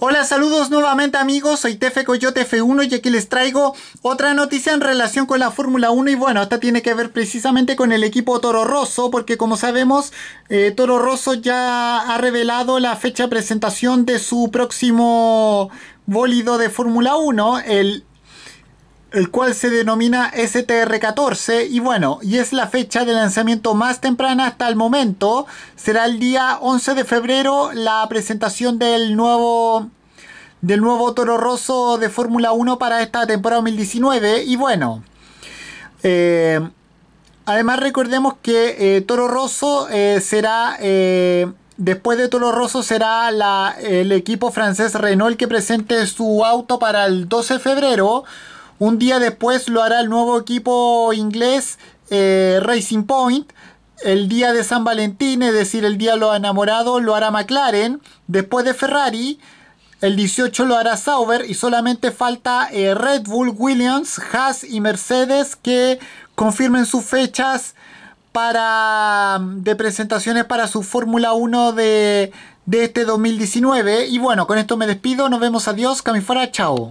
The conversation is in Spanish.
Hola, saludos nuevamente amigos, soy Tefe Coyote F1 y aquí les traigo otra noticia en relación con la Fórmula 1 y bueno, esta tiene que ver precisamente con el equipo Toro Rosso porque como sabemos, eh, Toro Rosso ya ha revelado la fecha de presentación de su próximo bólido de Fórmula 1, el el cual se denomina STR-14 y bueno, y es la fecha de lanzamiento más temprana hasta el momento. Será el día 11 de febrero la presentación del nuevo del nuevo Toro Rosso de Fórmula 1 para esta temporada 2019 y bueno, eh, además recordemos que eh, Toro Rosso eh, será después de Toro Rosso será la, el equipo francés Renault que presente su auto para el 12 de febrero un día después lo hará el nuevo equipo inglés eh, Racing Point. El día de San Valentín, es decir, el día de los enamorados, lo hará McLaren. Después de Ferrari, el 18 lo hará Sauber y solamente falta eh, Red Bull, Williams, Haas y Mercedes que confirmen sus fechas para, mm, de presentaciones para su Fórmula 1 de, de este 2019. Y bueno, con esto me despido. Nos vemos. Adiós. Camifora. Chao.